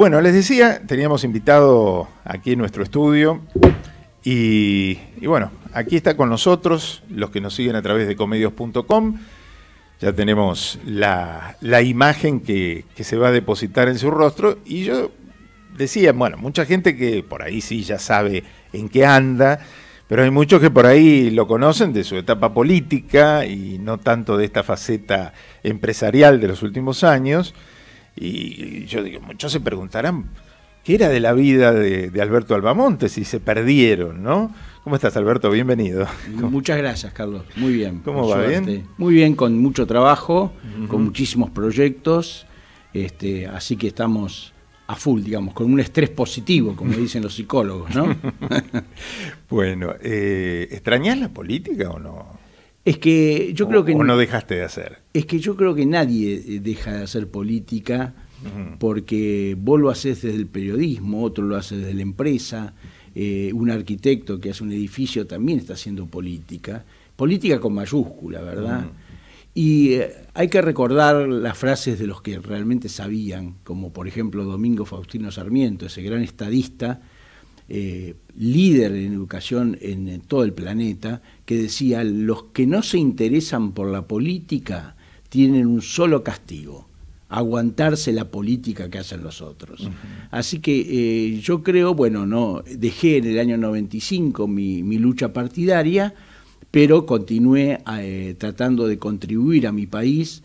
Bueno, les decía, teníamos invitado aquí en nuestro estudio y, bueno, aquí está con nosotros los que nos siguen a través de comedios.com. Ya tenemos la, imagen que, que se va a depositar en su rostro y yo decía, bueno, mucha gente que por ahí sí ya sabe en qué anda, pero hay muchos que por ahí lo conocen de su etapa política y no tanto de esta faceta empresarial de los últimos años. Y yo digo, muchos se preguntarán qué era de la vida de, Alberto Albamonte si se perdieron, ¿no? ¿Cómo estás, Alberto? Bienvenido. Muchas gracias, Carlos. Muy bien. ¿Cómo va? ¿Bien? Muy bien, con mucho trabajo, con muchísimos proyectos. Este, así que estamos a full, digamos, con un estrés positivo, como dicen los psicólogos, ¿no? bueno, eh, la política o no? Es que yo creo que... O no dejaste de hacer. Es que yo creo que nadie eh, deja de hacer política porque vos lo haces desde el periodismo, otro lo hace desde la empresa, eh, un arquitecto que hace un edificio también está haciendo política, política con mayúscula, ¿verdad? Y eh, hay que recordar las frases de los que realmente sabían, como por ejemplo Domingo Faustino Sarmiento, ese gran estadista eh, líder en educación en, todo el planeta, que decía, los que no se interesan por la política tienen un solo castigo, aguantarse la política que hacen los otros. Así que eh, yo creo, bueno, no dejé en el año 95 mi, lucha partidaria, pero continué eh, tratando de contribuir a mi país,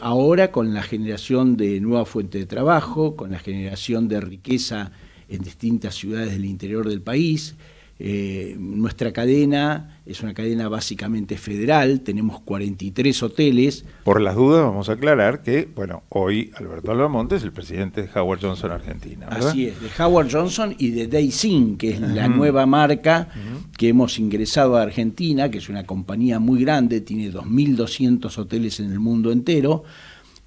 ahora con la generación de nueva fuente de trabajo, con la generación de riqueza en distintas ciudades del interior del país. Eh, nuestra cadena es una cadena básicamente federal, tenemos 43 hoteles. Por las dudas vamos a aclarar que, bueno, hoy Alberto Albamonte es el presidente de Howard Johnson Argentina. Así es, de Howard Johnson y de Inn que es la nueva marca que hemos ingresado a Argentina, que es una compañía muy grande, tiene 2.200 hoteles en el mundo entero,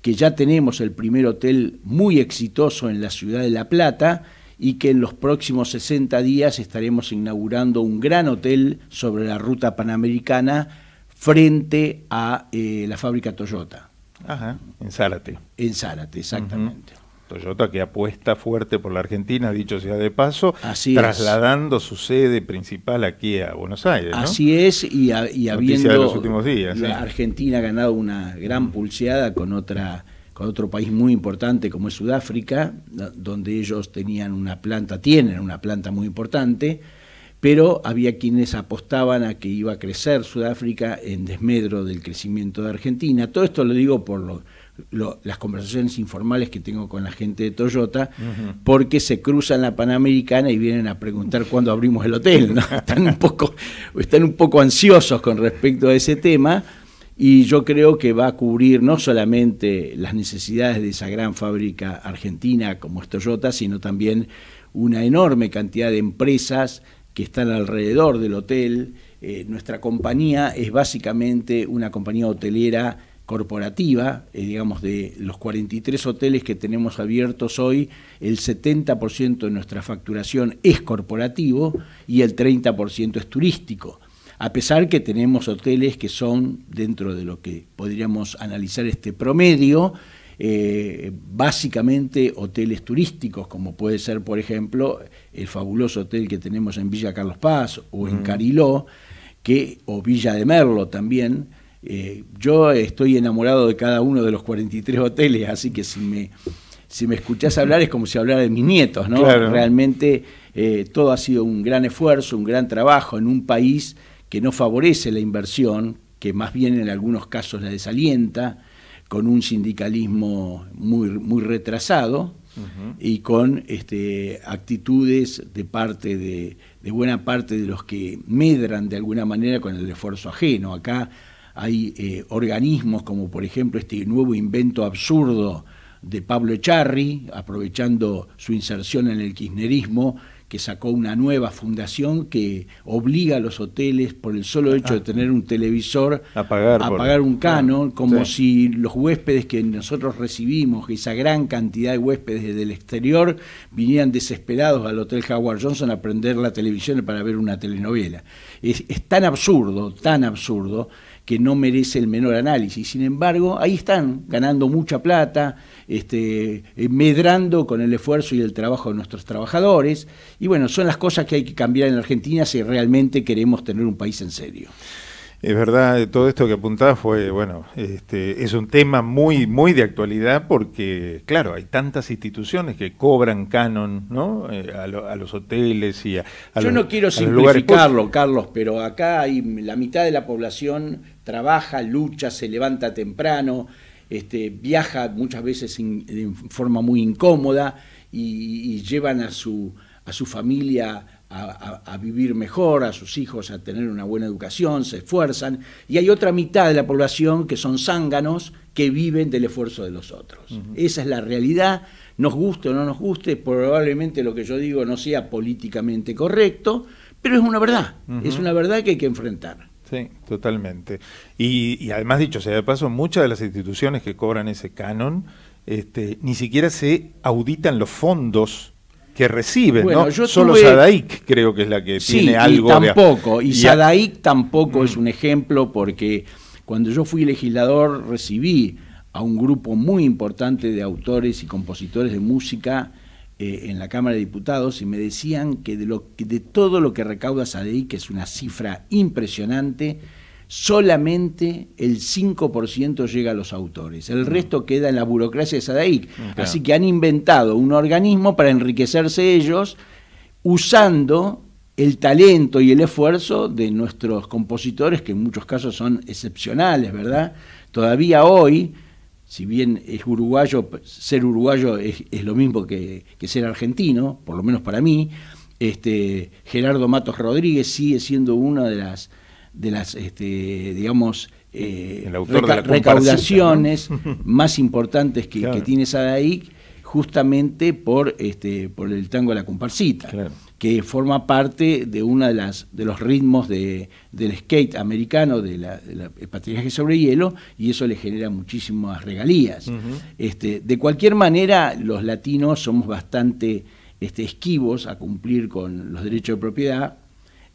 que ya tenemos el primer hotel muy exitoso en la ciudad de La Plata, y que en los próximos 60 días estaremos inaugurando un gran hotel sobre la ruta panamericana frente a eh, la fábrica Toyota. Ajá, en Zárate. En Zárate, exactamente. Toyota que apuesta fuerte por la Argentina, dicho sea de paso, trasladando su sede principal aquí a Buenos Aires. Así es, y, habiendo los últimos días, la Argentina ha ganado una gran pulseada con otra con otro país muy importante como es Sudáfrica, donde ellos tenían una planta, tienen una planta muy importante, pero había quienes apostaban a que iba a crecer Sudáfrica en desmedro del crecimiento de Argentina. Todo esto lo digo por lo, las conversaciones informales que tengo con la gente de Toyota, porque se cruzan la Panamericana y vienen a preguntar cuándo abrimos el hotel. están un poco ansiosos con respecto a ese tema y yo creo que va a cubrir no solamente las necesidades de esa gran fábrica argentina como es Toyota, sino también una enorme cantidad de empresas que están alrededor del hotel. Eh, nuestra compañía es básicamente una compañía hotelera corporativa, eh, digamos, de los 43 hoteles que tenemos abiertos hoy, el 70% de nuestra facturación es corporativo y el 30% es turístico a pesar que tenemos hoteles que son, dentro de lo que podríamos analizar este promedio, eh, básicamente hoteles turísticos, como puede ser, por ejemplo, el fabuloso hotel que tenemos en Villa Carlos Paz o en Cariló, que, o Villa de Merlo también. Eh, yo estoy enamorado de cada uno de los 43 hoteles, así que si me, si me escuchás hablar es como si hablara de mis nietos, ¿no? Realmente eh, todo ha sido un gran esfuerzo, un gran trabajo en un país que no favorece la inversión, que más bien en algunos casos la desalienta, con un sindicalismo muy, muy retrasado y con este, actitudes de parte de, buena parte de los que medran de alguna manera con el esfuerzo ajeno. Acá hay eh, organismos como por ejemplo este nuevo invento absurdo de Pablo Echarri, aprovechando su inserción en el kirchnerismo, que sacó una nueva fundación que obliga a los hoteles, por el solo hecho de ah. tener un televisor, a pagar, un canon, como si los huéspedes que nosotros recibimos, esa gran cantidad de huéspedes del exterior, vinieran desesperados al Hotel Howard Johnson a prender la televisión para ver una telenovela. es tan absurdo, tan absurdo, que no merece el menor análisis. Sin embargo, ahí están ganando mucha plata este, eh, medrando con el esfuerzo y el trabajo de nuestros trabajadores. Y bueno, son las cosas que hay que cambiar en Argentina si realmente queremos tener un país en serio. Es verdad, todo esto que apuntás fue, bueno, este, es un tema muy, muy de actualidad porque, claro, hay tantas instituciones que cobran canon, ¿no? Eh, a, los hoteles y a, Yo no quiero simplificarlo, Carlos, pero acá hay, la mitad de la población trabaja, lucha, se levanta temprano, este, viaja muchas veces en de forma muy incómoda y, llevan a su, a su familia a, vivir mejor, a sus hijos a tener una buena educación, se esfuerzan, y hay otra mitad de la población que son zánganos que viven del esfuerzo de los otros. Esa es la realidad, nos guste o no nos guste, probablemente lo que yo digo no sea políticamente correcto, pero es una verdad, es una verdad que hay que enfrentar. Sí, totalmente. Y, además, dicho sea de paso, muchas de las instituciones que cobran ese canon este, ni siquiera se auditan los fondos que reciben, ¿no? Yo Solo creo que es la que tiene algo tampoco, y Sadaic tampoco es mm. un ejemplo porque cuando yo fui legislador recibí a un grupo muy importante de autores y compositores de música eh, en la Cámara de Diputados y me decían que de, todo lo que recauda Sadei, que es una cifra impresionante, solamente el 5% llega a los autores. El mm. resto queda en la burocracia de Sadaic. Así que han inventado un organismo para enriquecerse ellos usando el talento y el esfuerzo de nuestros compositores, que en muchos casos son excepcionales, ¿verdad? Todavía hoy si bien es uruguayo, ser uruguayo es, lo mismo que, que, ser argentino, por lo menos para mí, este, Gerardo Matos Rodríguez sigue siendo una de las, de las este, digamos, eh, recaudaciones más importantes que, tiene sadaik justamente por, este, por el tango de la comparsita. Claro que forma parte de uno de, de los ritmos del skate americano, del de patinaje sobre hielo, y eso le genera muchísimas regalías. Este, de cualquier manera, los latinos somos bastante este, esquivos a cumplir con los derechos de propiedad.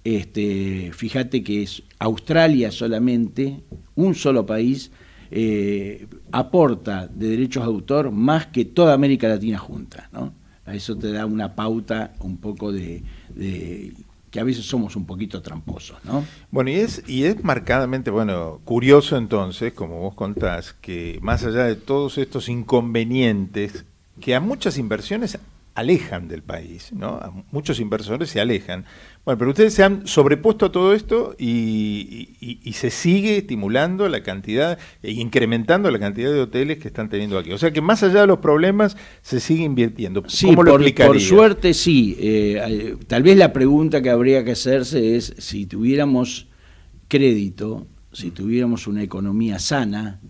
Este, fíjate que es Australia solamente, un solo país, eh, aporta de derechos de autor más que toda América Latina junta. ¿no? Eso te da una pauta un poco de, que a veces somos un poquito tramposos, ¿no? Bueno, y es, y es marcadamente, bueno, curioso entonces, como vos contás, que más allá de todos estos inconvenientes, que a muchas inversiones alejan del país, ¿no? Muchos inversores se alejan. Bueno, pero ustedes se han sobrepuesto a todo esto y, se sigue estimulando la cantidad e incrementando la cantidad de hoteles que están teniendo aquí. O sea que más allá de los problemas se sigue invirtiendo. por, suerte sí. Eh, eh, tal vez la pregunta que habría que hacerse es si tuviéramos crédito, si tuviéramos una economía sana,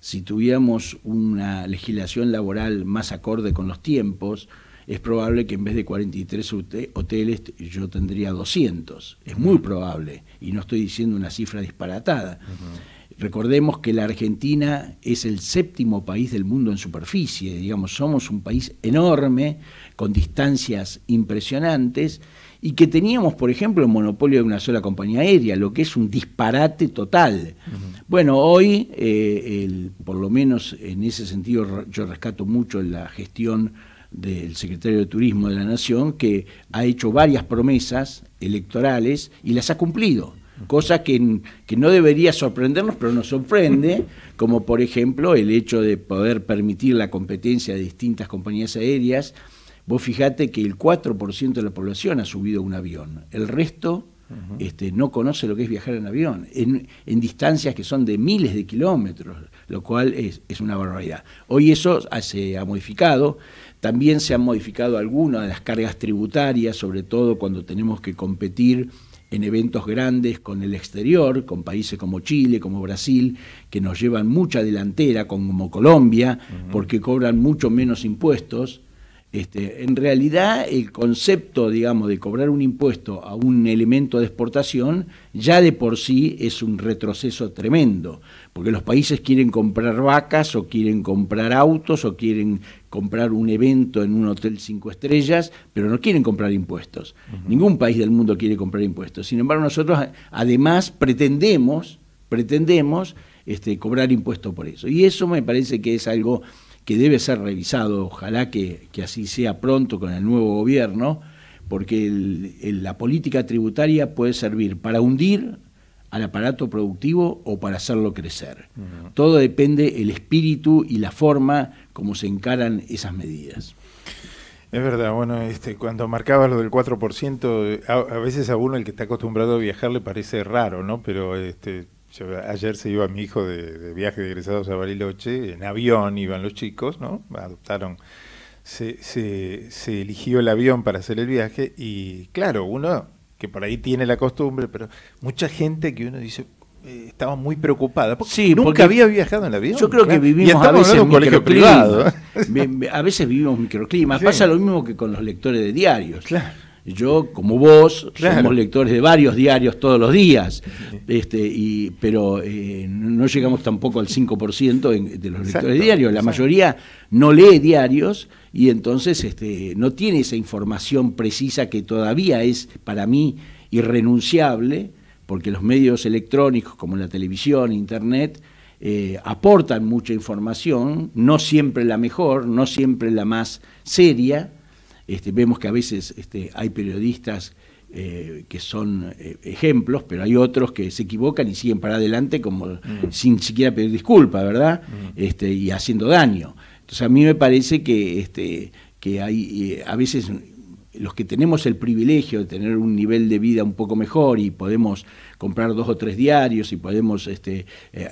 si tuviéramos una legislación laboral más acorde con los tiempos, es probable que en vez de 43 hoteles yo tendría 200. Es muy probable, y no estoy diciendo una cifra disparatada. Recordemos que la Argentina es el séptimo país del mundo en superficie, digamos, somos un país enorme, con distancias impresionantes, y que teníamos, por ejemplo, el monopolio de una sola compañía aérea, lo que es un disparate total. Bueno, hoy, eh, por lo menos en ese sentido, yo rescato mucho la gestión del secretario de Turismo de la Nación, que ha hecho varias promesas electorales y las ha cumplido. Cosa que, que no debería sorprendernos, pero nos sorprende, como por ejemplo el hecho de poder permitir la competencia de distintas compañías aéreas. Vos fijate que el 4% de la población ha subido un avión, el resto este, no conoce lo que es viajar en avión, en, distancias que son de miles de kilómetros, lo cual es, es una barbaridad. Hoy eso ah, se ha modificado. También se han modificado algunas de las cargas tributarias, sobre todo cuando tenemos que competir en eventos grandes con el exterior, con países como Chile, como Brasil, que nos llevan mucha delantera, como Colombia, porque cobran mucho menos impuestos. Este, en realidad, el concepto, digamos, de cobrar un impuesto a un elemento de exportación ya de por sí es un retroceso tremendo, porque los países quieren comprar vacas o quieren comprar autos o quieren comprar un evento en un hotel cinco estrellas, pero no quieren comprar impuestos. Ningún país del mundo quiere comprar impuestos. Sin embargo, nosotros además pretendemos, pretendemos este, cobrar impuestos por eso. Y eso me parece que es algo que debe ser revisado, ojalá que, así sea pronto con el nuevo gobierno, porque la política tributaria puede servir para hundir al aparato productivo o para hacerlo crecer. Todo depende el espíritu y la forma como se encaran esas medidas. Es verdad, bueno, este, cuando marcabas lo del 4%, eh, a, veces a uno el que está acostumbrado a viajar le parece raro, ¿no? Pero este, ayer se iba mi hijo de, viaje de egresados a Bariloche, en avión iban los chicos, ¿no? Adoptaron, se, eligió el avión para hacer el viaje y claro, uno que por ahí tiene la costumbre, pero mucha gente que uno dice, eh, estaba muy preocupada. Porque nunca había viajado en avión. Yo creo que vivimos en un colegio privado. ¿eh? a veces vivimos microclimas. Pasa lo mismo que con los lectores de diarios. Claro. Yo, como vos, somos lectores de varios diarios todos los días, este, y, pero eh, no llegamos tampoco al 5% de los lectores de diarios. La mayoría no lee diarios y entonces este, no tiene esa información precisa que todavía es para mí irrenunciable, porque los medios electrónicos como la televisión, internet, eh, aportan mucha información, no siempre la mejor, no siempre la más seria, este, vemos que a veces este, hay periodistas eh, que son eh, ejemplos, pero hay otros que se equivocan y siguen para adelante como mm. sin siquiera pedir disculpa, ¿verdad? Mm. Este, y haciendo daño. Entonces a mí me parece que, que hay eh, a veces los que tenemos el privilegio de tener un nivel de vida un poco mejor y podemos comprar dos o tres diarios y podemos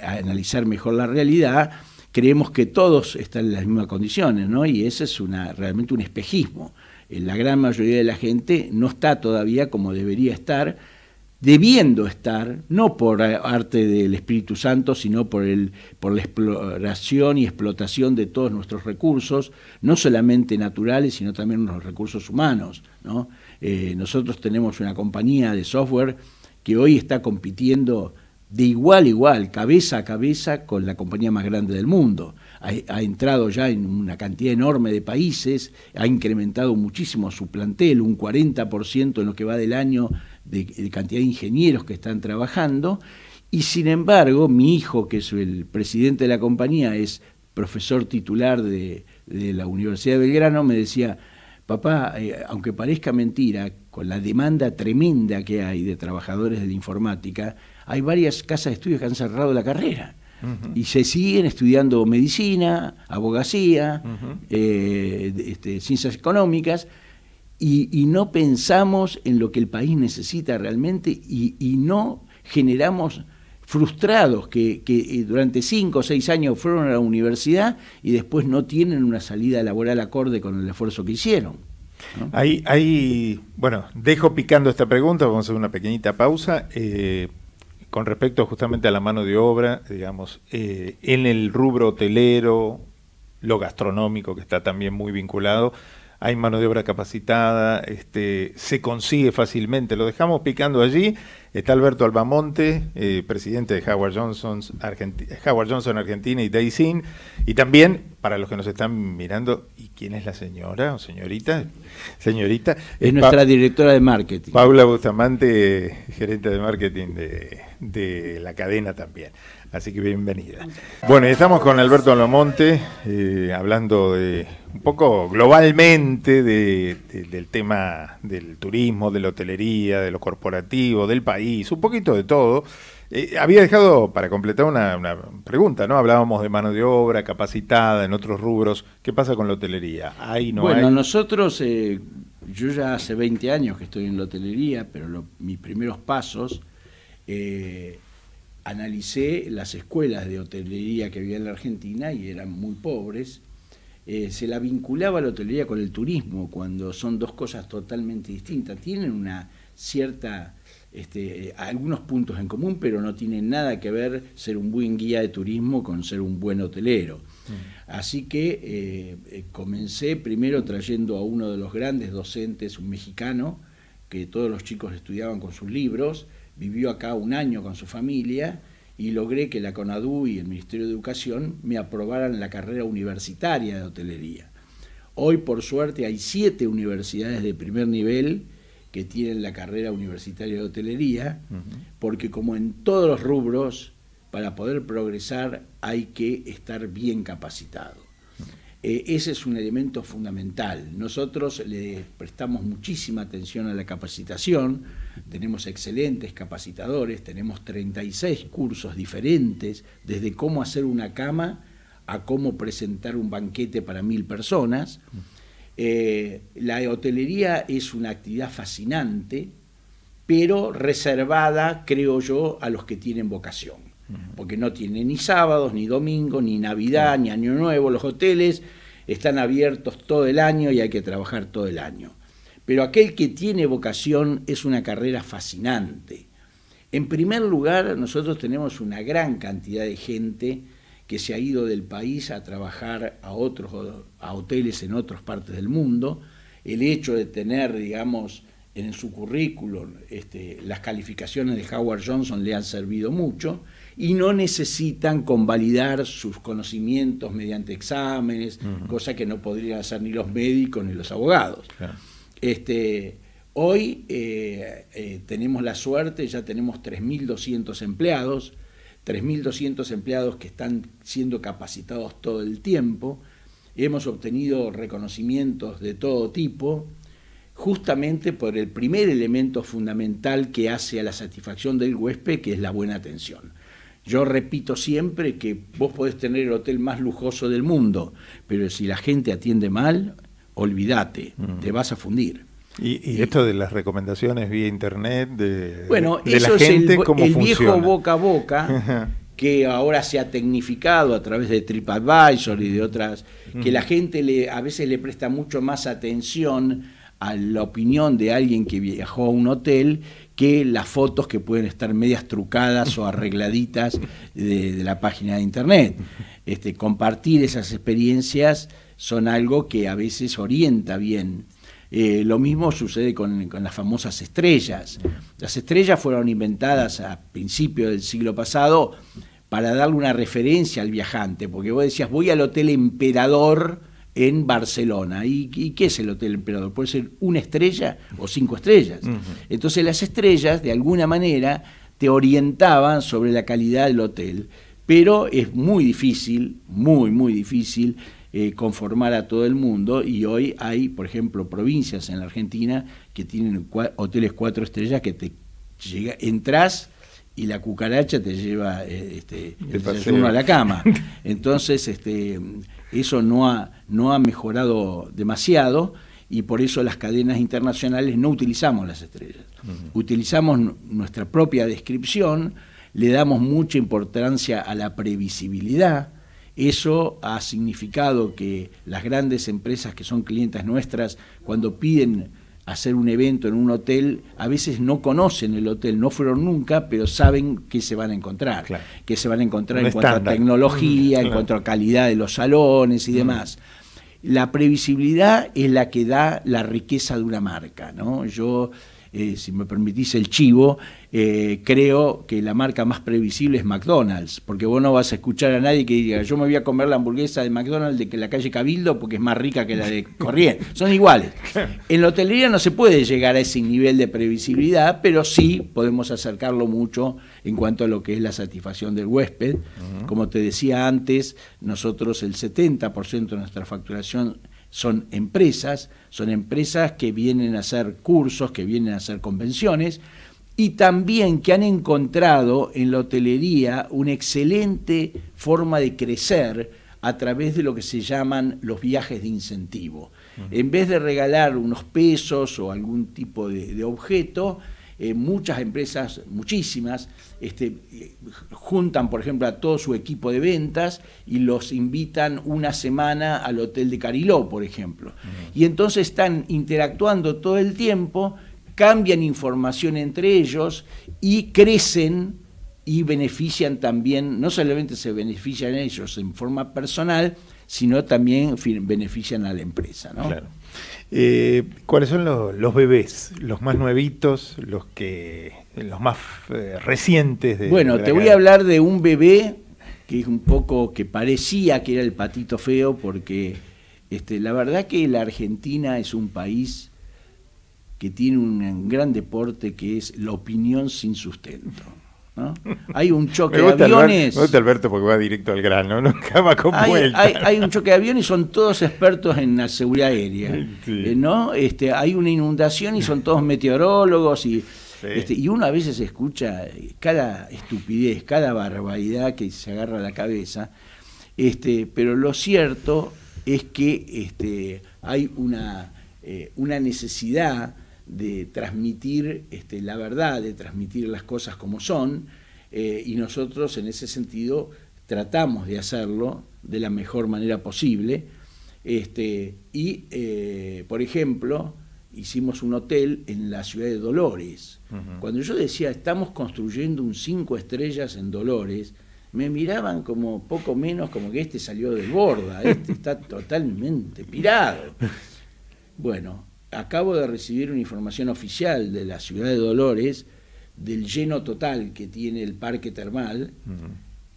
analizar mejor la realidad, creemos que todos están en las mismas condiciones, ¿no? Y ese es una, realmente un espejismo la gran mayoría de la gente no está todavía como debería estar, debiendo estar, no por arte del Espíritu Santo, sino por, el, por la exploración y explotación de todos nuestros recursos, no solamente naturales, sino también los recursos humanos. Eh, nosotros tenemos una compañía de software que hoy está compitiendo de igual a igual, cabeza a cabeza con la compañía más grande del mundo. Ha, entrado ya en una cantidad enorme de países, ha incrementado muchísimo su plantel, un 40% en lo que va del año de, cantidad de ingenieros que están trabajando. Y sin embargo, mi hijo, que es el presidente de la compañía, es profesor titular de, la Universidad de Belgrano, me decía, papá, eh, aunque parezca mentira, con la demanda tremenda que hay de trabajadores de la informática, hay varias casas de estudios que han cerrado la carrera. Y se siguen estudiando medicina, abogacía, eh, este, ciencias económicas, y, no pensamos en lo que el país necesita realmente y, no generamos frustrados que, eh, durante cinco o seis años fueron a la universidad y después no tienen una salida laboral acorde con el esfuerzo que hicieron. Ahí, ahí, bueno, dejo picando esta pregunta, vamos a hacer una pequeñita pausa. Eh, con respecto justamente a la mano de obra, digamos, eh, en el rubro hotelero, lo gastronómico, que está también muy vinculado, hay mano de obra capacitada, este, se consigue fácilmente. Lo dejamos picando allí. Está Alberto Albamonte, eh, presidente de Howard, Johnson's Argentina, Howard Johnson Argentina y Daisin. Y también, para los que nos están mirando, ¿y quién es la señora o señorita? Señorita. Es nuestra directora de marketing. Paula Bustamante, gerente de marketing de la cadena también. Así que bienvenida. Bueno, estamos con Alberto Lomonte eh, hablando de un poco globalmente del tema del turismo, de la hotelería, de lo corporativo, del país, un poquito de todo. Eh, había dejado para completar una, pregunta, ¿no? Hablábamos de mano de obra capacitada en otros rubros. ¿Qué pasa con la hotelería? ¿Hay, no bueno, nosotros, eh, yo ya hace 20 años que estoy en la hotelería, pero mis primeros pasos analicé las escuelas de hotelería que había en la Argentina y eran muy pobres. Eh, se la vinculaba la hotelería con el turismo, cuando son dos cosas totalmente distintas. Tienen una cierta, este, algunos puntos en común, pero no tienen nada que ver ser un buen guía de turismo con ser un buen hotelero. Mm. Así que eh, eh, comencé primero trayendo a uno de los grandes docentes, un mexicano, que todos los chicos estudiaban con sus libros, vivió acá un año con su familia y logré que la CONADU y el Ministerio de Educación me aprobaran la carrera universitaria de hotelería. Hoy, por suerte, hay siete universidades de primer nivel que tienen la carrera universitaria de hotelería, porque como en todos los rubros, para poder progresar hay que estar bien capacitado. Eh, ese es un elemento fundamental. Nosotros le prestamos muchísima atención a la capacitación, tenemos excelentes capacitadores, tenemos 36 cursos diferentes, desde cómo hacer una cama a cómo presentar un banquete para mil personas. Eh, la hotelería es una actividad fascinante, pero reservada, creo yo, a los que tienen vocación porque no tiene ni sábados, ni domingo, ni Navidad, ni Año Nuevo. Los hoteles están abiertos todo el año y hay que trabajar todo el año. Pero aquel que tiene vocación es una carrera fascinante. En primer lugar, nosotros tenemos una gran cantidad de gente que se ha ido del país a trabajar a otros a hoteles en otras partes del mundo. El hecho de tener, digamos, en su currículum este, las calificaciones de Howard Johnson le han servido mucho y no necesitan convalidar sus conocimientos mediante exámenes, cosa que no podrían hacer ni los médicos ni los abogados. Este, hoy eh, eh, tenemos la suerte, ya tenemos 3.200 empleados, 3.200 empleados que están siendo capacitados todo el tiempo, hemos obtenido reconocimientos de todo tipo, justamente por el primer elemento fundamental que hace a la satisfacción del huésped, que es la buena atención. Yo repito siempre que vos podés tener el hotel más lujoso del mundo, pero si la gente atiende mal, olvídate, mm. te vas a fundir. Y, eh, esto de las recomendaciones vía internet, de, bueno, eso la gente, es el, el viejo boca a boca que ahora se ha tecnificado a través de TripAdvisor y de otras, que la mm. gente le, a veces le presta mucho más atención a la opinión de alguien que viajó a un hotel que las fotos que pueden estar medias trucadas o arregladitas de, la página de internet. Este, compartir esas experiencias son algo que a veces orienta bien. Eh, lo mismo sucede con, con, las famosas estrellas. Las estrellas fueron inventadas a principios del siglo pasado para darle una referencia al viajante, porque vos decías, voy al Hotel Emperador, en Barcelona. ¿Y, qué es el Hotel Emperador? Puede ser una estrella o cinco estrellas. Entonces las estrellas, de alguna manera, te orientaban sobre la calidad del hotel. Pero es muy difícil, muy, muy difícil eh, conformar a todo el mundo y hoy hay, por ejemplo, provincias en la Argentina que tienen hoteles cuatro estrellas que te llega, entras y la cucaracha te lleva eh, este, el a la cama. Entonces, este, eso no ha, no ha mejorado demasiado y por eso las cadenas internacionales no utilizamos las estrellas. Utilizamos nuestra propia descripción, le damos mucha importancia a la previsibilidad. Eso ha significado que las grandes empresas que son clientes nuestras, cuando piden hacer un evento en un hotel, a veces no conocen el hotel, no fueron nunca, pero saben que se van a encontrar, que se van a encontrar en cuanto a tecnología, en cuanto a calidad de los salones y mm. demás. La previsibilidad es la que da la riqueza de una marca, ¿no? Yo eh, si me permitís el chivo, eh, creo que la marca más previsible es McDonald's, porque vos no vas a escuchar a nadie que diga, yo me voy a comer la hamburguesa de McDonald's de que la calle Cabildo porque es más rica que la de Corrientes. Son iguales. En la hotelería no se puede llegar a ese nivel de previsibilidad, pero sí podemos acercarlo mucho en cuanto a lo que es la satisfacción del huésped. Como te decía antes, nosotros el 70% de nuestra facturación son empresas, son empresas que vienen a hacer cursos, que vienen a hacer convenciones y también que han encontrado en la hotelería una excelente forma de crecer a través de lo que se llaman los viajes de incentivo. En vez de regalar unos pesos o algún tipo de objeto, eh, muchas empresas, muchísimas, este, juntan, por ejemplo, a todo su equipo de ventas y los invitan una semana al hotel de Cariló, por ejemplo. Y entonces están interactuando todo el tiempo, cambian información entre ellos y crecen y benefician también, no solamente se benefician ellos en forma personal, sino también benefician a la empresa. ¿no? Claro. Eh, ¿Cuáles son los, bebés, los más nuevitos, los que los más eh, recientes? bueno, te voy a hablar de un bebé que es un poco que parecía que era el patito feo porque este, la verdad que la Argentina es un país que tiene un gran deporte que es la opinión sin sustento. ¿no? Hay un choque de aviones. Alberto porque va directo al grano, no con hay, Hay, un choque de aviones y son todos expertos en la seguridad aérea. Eh, ¿no? este, hay una inundación y son todos meteorólogos y. Este, y uno a veces escucha eh, cada estupidez, cada barbaridad que se agarra a la cabeza, este, pero lo cierto es que este, hay una, eh, una necesidad de transmitir este, la verdad, de transmitir las cosas como son, eh, y nosotros en ese sentido tratamos de hacerlo de la mejor manera posible. Este, y, eh, por ejemplo, hicimos un hotel en la ciudad de Dolores. Cuando yo decía, estamos construyendo un cinco estrellas en Dolores, me miraban como poco menos como que este salió de borda, este está totalmente pirado. Bueno, acabo de recibir una información oficial de la ciudad de Dolores del lleno total que tiene el parque termal,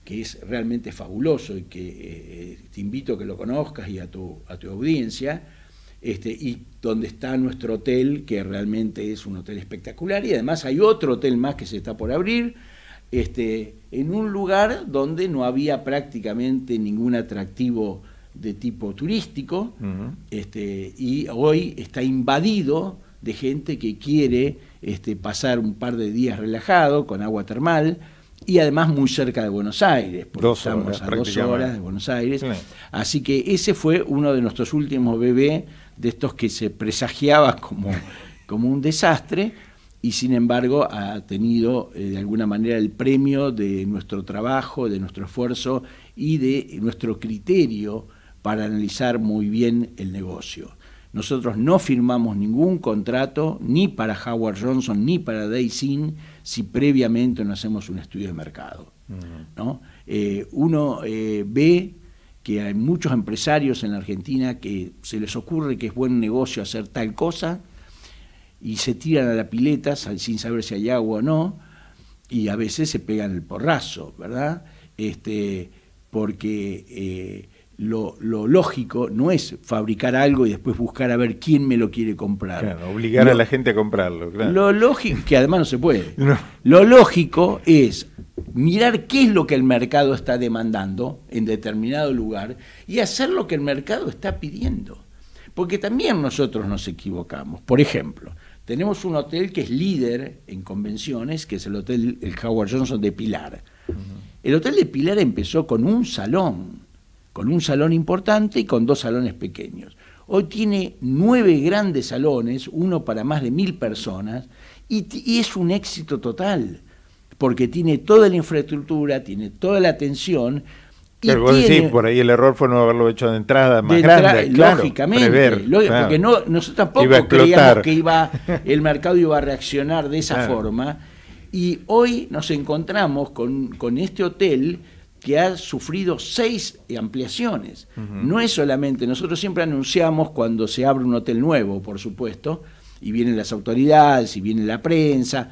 que es realmente fabuloso y que eh, eh, te invito a que lo conozcas y a tu, a tu audiencia, este, y donde está nuestro hotel, que realmente es un hotel espectacular, y además hay otro hotel más que se está por abrir, este, en un lugar donde no había prácticamente ningún atractivo de tipo turístico este, y hoy está invadido de gente que quiere este, pasar un par de días relajado con agua termal y además muy cerca de Buenos Aires, porque estamos a dos horas de Buenos Aires. Así que ese fue uno de nuestros últimos bebés, de estos que se presagiaba como, como un desastre y sin embargo ha tenido eh, de alguna manera el premio de nuestro trabajo, de nuestro esfuerzo y de nuestro criterio para analizar muy bien el negocio. Nosotros no firmamos ningún contrato ni para Howard Johnson ni para Daisin si previamente no hacemos un estudio de mercado. ¿no? Eh, uno eh, ve que hay muchos empresarios en la Argentina que se les ocurre que es buen negocio hacer tal cosa y se tiran a la pileta sin saber si hay agua o no y a veces se pegan el porrazo, ¿verdad? Este, porque eh, lo, lógico no es fabricar algo y después buscar a ver quién me lo quiere comprar. obligar a la gente a comprarlo, Lo lógico, que además no se puede. Lo lógico es mirar qué es lo que el mercado está demandando en determinado lugar y hacer lo que el mercado está pidiendo. Porque también nosotros nos equivocamos. Por ejemplo, tenemos un hotel que es líder en convenciones, que es el hotel el Howard Johnson de Pilar. El hotel de Pilar empezó con un salón con un salón importante y con dos salones pequeños. Hoy tiene nueve grandes salones, uno para más de mil personas, y, es un éxito total, porque tiene toda la infraestructura, tiene toda la atención, pero vos decís, por ahí el error fue no haberlo hecho de entrada más grande, lógicamente, porque nosotros tampoco creíamos que iba, el mercado iba a reaccionar de esa forma. Y hoy nos encontramos con, con este hotel que ha sufrido seis ampliaciones. No es solamente, nosotros siempre anunciamos cuando se abre un hotel nuevo, por supuesto, y vienen las autoridades, y viene la prensa,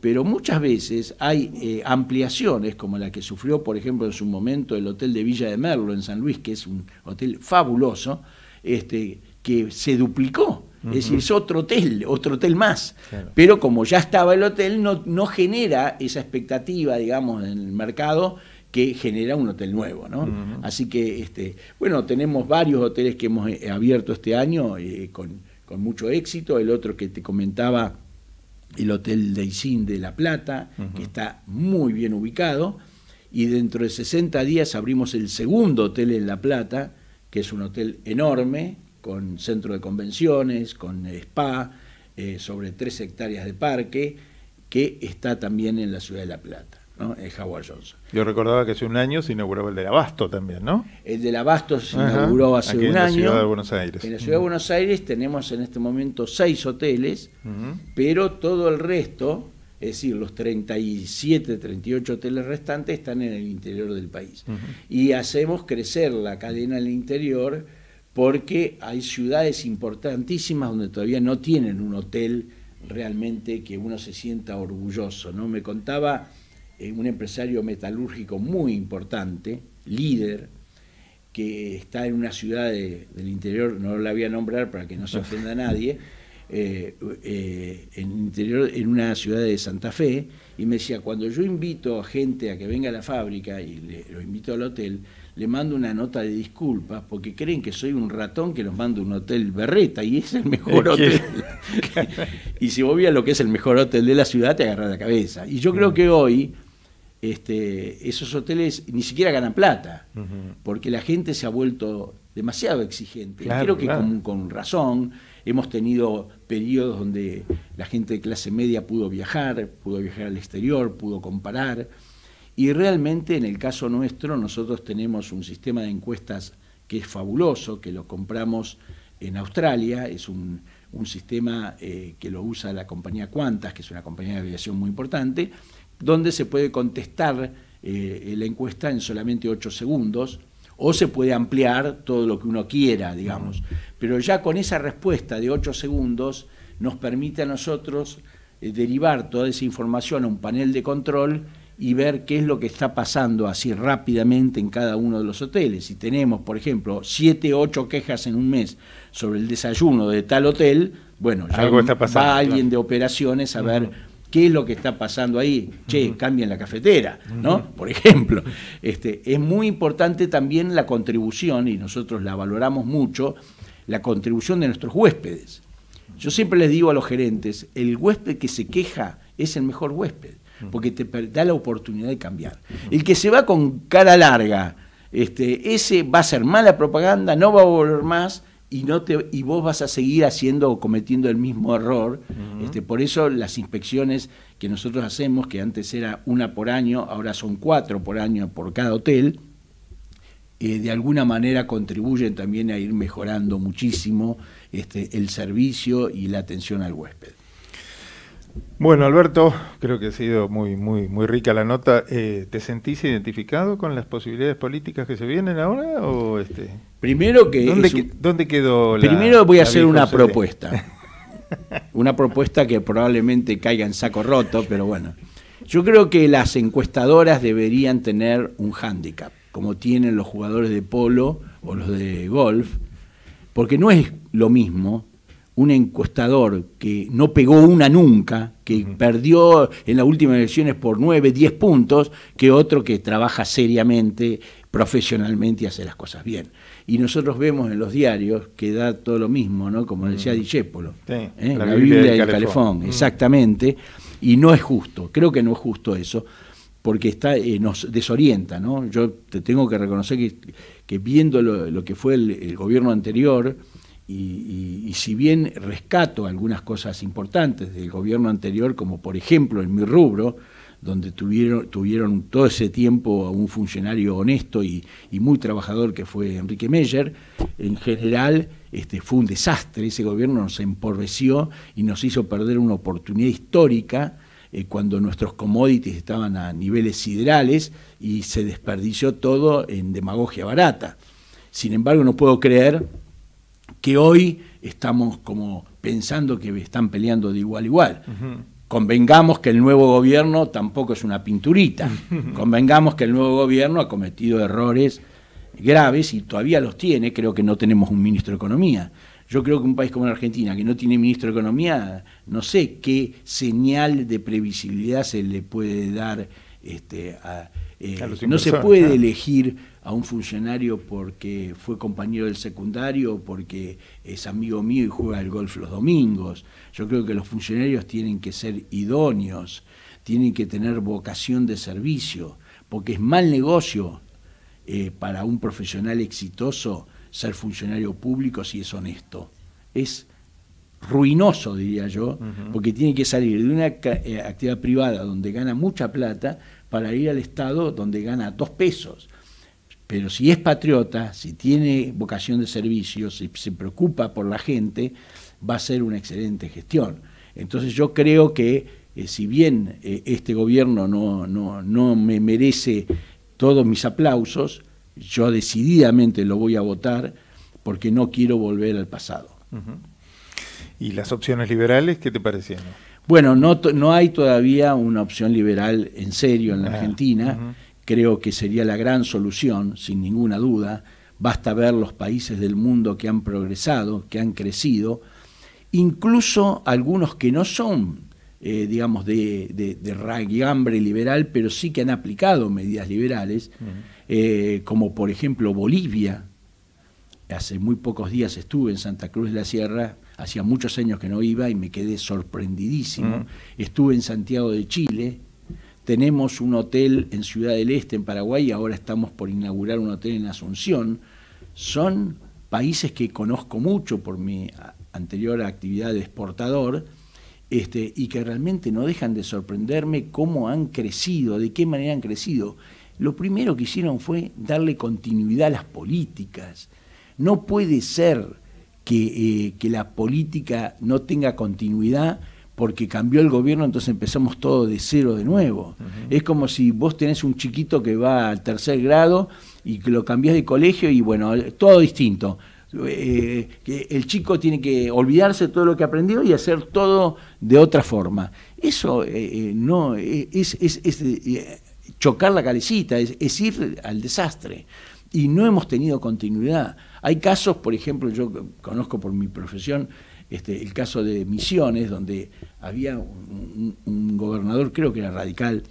pero muchas veces hay eh, ampliaciones como la que sufrió, por ejemplo, en su momento el Hotel de Villa de Merlo en San Luis, que es un hotel fabuloso, este, que se duplicó. Es decir, es otro hotel, otro hotel más. Pero como ya estaba el hotel, no, no genera esa expectativa, digamos, en el mercado que genera un hotel nuevo. ¿no? Así que, este, bueno, tenemos varios hoteles que hemos eh, abierto este año eh, con, mucho éxito. El otro que te comentaba, el Hotel Deicín de La Plata, que está muy bien ubicado. Y dentro de 60 días abrimos el segundo hotel en La Plata, que es un hotel enorme, con centro de convenciones, con spa, eh, sobre tres hectáreas de parque, que está también en la ciudad de La Plata. ¿no? Johnson. Yo recordaba que hace un año se inauguró el del Abasto también, ¿no? El del Abasto se inauguró hace un año. En la ciudad de Buenos Aires. En la ciudad de Buenos Aires tenemos en este momento seis hoteles, pero todo el resto, es decir, los 37, 38 hoteles restantes están en el interior del país. Y hacemos crecer la cadena en el interior porque hay ciudades importantísimas donde todavía no tienen un hotel realmente que uno se sienta orgulloso, ¿no? Me contaba eh, un empresario metalúrgico muy importante, líder, que está en una ciudad del interior, no la voy a nombrar para que no se ofenda a nadie, eh, eh, en, interior, en una ciudad de Santa Fe, y me decía, cuando yo invito a gente a que venga a la fábrica y lo invito al hotel, le mando una nota de disculpas porque creen que soy un ratón que los manda un hotel berreta y es el mejor hotel. y si vos a lo que es el mejor hotel de la ciudad, te agarras la cabeza. Y yo creo mm. que hoy este, esos hoteles ni siquiera ganan plata, porque la gente se ha vuelto demasiado exigente. Claro, Creo que con, razón hemos tenido periodos donde la gente de clase media pudo viajar, pudo viajar al exterior, pudo comparar, y realmente en el caso nuestro nosotros tenemos un sistema de encuestas que es fabuloso, que lo compramos en Australia, es un, sistema eh, que lo usa la compañía Qantas, que es una compañía de aviación muy importante, donde se puede contestar eh, la encuesta en solamente 8 segundos o se puede ampliar todo lo que uno quiera, digamos. Pero ya con esa respuesta de 8 segundos nos permite a nosotros eh, derivar toda esa información a un panel de control y ver qué es lo que está pasando así rápidamente en cada uno de los hoteles. Si tenemos, por ejemplo, 7, 8 quejas en un mes sobre el desayuno de tal hotel, bueno, ya Algo va alguien de operaciones a ver qué es lo que está pasando ahí, che, cambien la cafetera, ¿no? Por ejemplo, este, es muy importante también la contribución, y nosotros la valoramos mucho, la contribución de nuestros huéspedes. Yo siempre les digo a los gerentes, el huésped que se queja es el mejor huésped, porque te da la oportunidad de cambiar. El que se va con cara larga, este, ese va a ser mala propaganda, no va a volver más, y, no te, y vos vas a seguir haciendo o cometiendo el mismo error. este, por eso las inspecciones que nosotros hacemos, que antes era una por año, ahora son cuatro por año por cada hotel, eh, de alguna manera contribuyen también a ir mejorando muchísimo este, el servicio y la atención al huésped. Bueno, Alberto, creo que ha sido muy, muy, muy rica la nota. Eh, ¿Te sentís identificado con las posibilidades políticas que se vienen ahora? O este, primero que ¿Dónde, quedó Primero voy a hacer una propuesta. una propuesta que probablemente caiga en saco roto, pero bueno. Yo creo que las encuestadoras deberían tener un hándicap, como tienen los jugadores de polo o los de golf, porque no es lo mismo un encuestador que no pegó una nunca, que perdió en las últimas elecciones por 9, 10 puntos, que otro que trabaja seriamente, profesionalmente y hace las cosas bien. Y nosotros vemos en los diarios que da todo lo mismo, ¿no? Como decía Di -huh. ¿eh? la, Biblia del, Calefón, exactamente. Y no es justo, creo que no es justo eso, porque está, eh, nos desorienta, ¿no? Yo te tengo que reconocer que, que viendo lo, que fue el gobierno anterior, y, si bien rescato algunas cosas importantes del gobierno anterior, como por ejemplo en mi rubro, donde tuvieron, tuvieron todo ese tiempo a un funcionario honesto y, muy trabajador que fue Enrique Meyer, en general este, fue un desastre, ese gobierno nos empobreció y nos hizo perder una oportunidad histórica eh, cuando nuestros commodities estaban a niveles siderales y se desperdició todo en demagogia barata. Sin embargo, no puedo creer que hoy estamos como pensando que están peleando de igual a igual. Convengamos que el nuevo gobierno tampoco es una pinturita. Convengamos que el nuevo gobierno ha cometido errores graves y todavía los tiene. Creo que no tenemos un ministro de Economía. Yo creo que un país como la Argentina, que no tiene ministro de Economía, no sé qué señal de previsibilidad se le puede dar este, a, eh, no se puede elegir a un funcionario porque fue compañero del secundario o porque es amigo mío y juega al golf los domingos. Yo creo que los funcionarios tienen que ser idóneos, tienen que tener vocación de servicio, porque es mal negocio eh, para un profesional exitoso ser funcionario público si es honesto. Es ruinoso, diría yo, porque tiene que salir de una eh, actividad privada donde gana mucha plata para ir al Estado donde gana dos pesos. Pero si es patriota, si tiene vocación de servicio, si se preocupa por la gente, va a ser una excelente gestión. Entonces yo creo que eh, si bien eh, este gobierno no, no, no me merece todos mis aplausos, yo decididamente lo voy a votar porque no quiero volver al pasado. ¿Y las opciones liberales qué te parecían? Bueno, no, hay todavía una opción liberal en serio en la ah, Argentina. Creo que sería la gran solución, sin ninguna duda. Basta ver los países del mundo que han progresado, que han crecido, incluso algunos que no son, eh, digamos, de, de, de liberal, pero sí que han aplicado medidas liberales, eh, como por ejemplo Bolivia. Hace muy pocos días estuve en Santa Cruz de la Sierra hacía muchos años que no iba y me quedé sorprendidísimo. Estuve en Santiago de Chile, tenemos un hotel en Ciudad del Este, en Paraguay, y ahora estamos por inaugurar un hotel en Asunción. Son países que conozco mucho por mi anterior actividad de exportador. Este, y que realmente no dejan de sorprenderme cómo han crecido, de qué manera han crecido. Lo primero que hicieron fue darle continuidad a las políticas. No puede ser eh, que, la política no tenga continuidad porque cambió el gobierno, entonces empezamos todo de cero de nuevo. Es como si vos tenés un chiquito que va al tercer grado y que lo cambiás de colegio y bueno, todo distinto. Eh, eh, que el chico tiene que olvidarse de todo lo que aprendió y hacer todo de otra forma. Eso no es, chocar la calecita, es ir al desastre. Y no hemos tenido continuidad. Hay casos, por ejemplo, yo conozco por mi profesión este, el caso de Misiones, donde había un, gobernador, creo que era radical,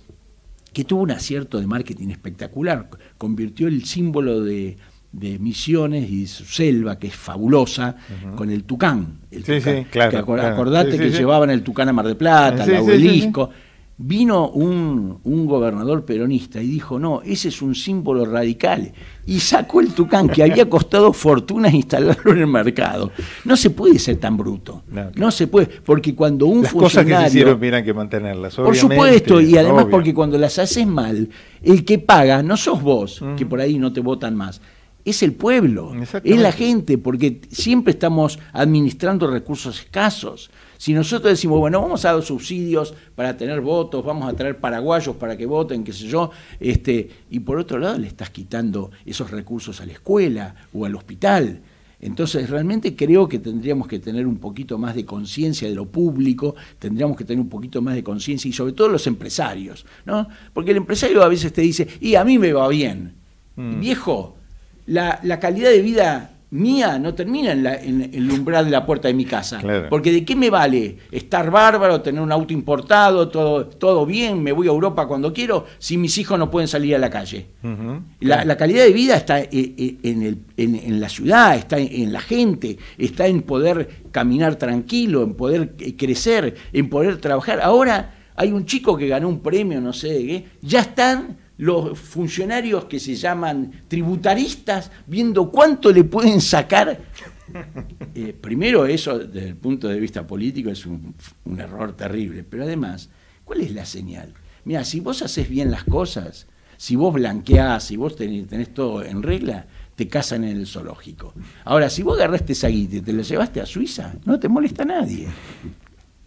que tuvo un acierto de marketing espectacular, convirtió el símbolo de, Misiones y su selva, que es fabulosa, con el tucán. sí, Sí, claro, acordate que llevaban el tucán a Mar de Plata, al obelisco. Vino un, gobernador peronista y dijo, no, ese es un símbolo radical. Y sacó el tucán, que había costado fortuna instalarlo en el mercado. No se puede ser tan bruto. No, se puede, porque cuando un las funcionario... Cosas que hicieron que mantenerlas, Por supuesto, y además porque cuando las haces mal, el que paga no sos vos, que por ahí no te votan más, es el pueblo, es la gente, porque siempre estamos administrando recursos escasos. Si nosotros decimos, bueno, vamos a dar subsidios para tener votos, vamos a traer paraguayos para que voten, qué sé yo, este, y por otro lado le estás quitando esos recursos a la escuela o al hospital. Entonces, realmente creo que tendríamos que tener un poquito más de conciencia de lo público, tendríamos que tener un poquito más de conciencia y sobre todo los empresarios, ¿no? Porque el empresario a veces te dice, y a mí me va bien. Mm. Viejo, la, calidad de vida mía no termina en, la, el umbral de la puerta de mi casa. Porque de qué me vale estar bárbaro, tener un auto importado, todo, todo bien, me voy a Europa cuando quiero, si mis hijos no pueden salir a la calle. la, calidad de vida está eh, eh, en, el, en, en la ciudad, está en, la gente, está en poder caminar tranquilo, en poder eh, crecer, en poder trabajar. Ahora hay un chico que ganó un premio, no sé de qué, ya están los funcionarios que se llaman tributaristas viendo cuánto le pueden sacar. Eh, primero, eso desde el punto de vista político es un, error terrible, pero además, ¿cuál es la señal? Mira, si vos haces bien las cosas, si vos blanqueás, si vos tenés, todo en regla, te casan en el zoológico. Ahora, si vos agarraste esa guita y te la llevaste a Suiza, no te molesta a nadie.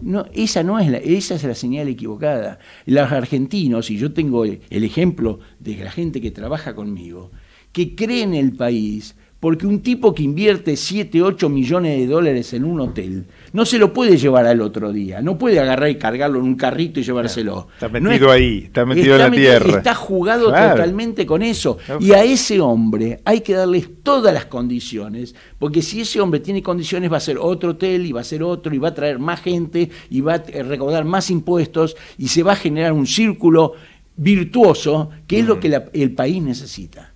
No, esa no es la, esa es la señal equivocada. Los argentinos, y yo tengo el ejemplo de la gente que trabaja conmigo, que cree en el país, porque un tipo que invierte 7, 8 millones de dólares en un hotel, no se lo puede llevar al otro día, no puede agarrar y cargarlo en un carrito y llevárselo. Está metido ahí, está metido en la tierra. Está jugado totalmente con eso. Y a ese hombre hay que darles todas las condiciones, porque si ese hombre tiene condiciones va a ser otro hotel y va a ser otro y va a traer más gente y va a recaudar más impuestos y se va a generar un círculo virtuoso que es lo mm. que el país necesita.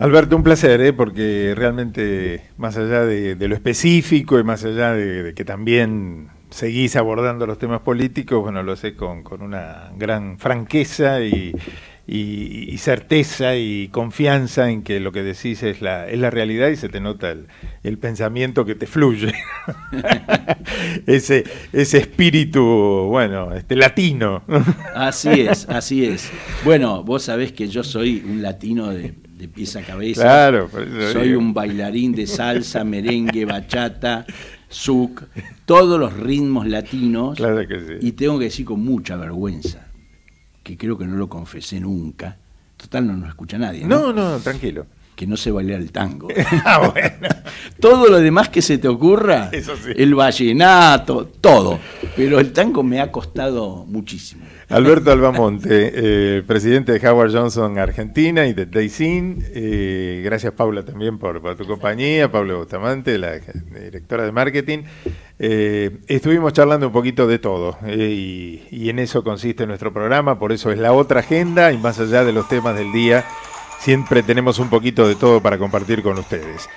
Alberto, un placer, ¿eh? porque realmente más allá de, lo específico y más allá de, que también seguís abordando los temas políticos, bueno, lo sé con, con una gran franqueza y, certeza y confianza en que lo que decís es la, es la realidad y se te nota el, el pensamiento que te fluye. ese, ese espíritu, bueno, este latino. así es, así es. Bueno, vos sabés que yo soy un latino de de pies a cabeza. Claro, soy un bailarín de salsa, merengue, bachata, suc todos los ritmos latinos. Y tengo que decir con mucha vergüenza, que creo que no lo confesé nunca. Total, no nos escucha nadie. No, no, tranquilo. Que no se bailar el tango. Ah, todo lo demás que se te ocurra, el vallenato, todo. Pero el tango me ha costado muchísimo. Alberto Albamonte, eh, presidente de Howard Johnson Argentina y de Daysin. Eh, gracias, Paula, también por, tu compañía. Pablo Bustamante, la directora de marketing. Eh, estuvimos charlando un poquito de todo y en eso consiste nuestro programa. Por eso es la otra agenda y más allá de los temas del día, siempre tenemos un poquito de todo para compartir con ustedes.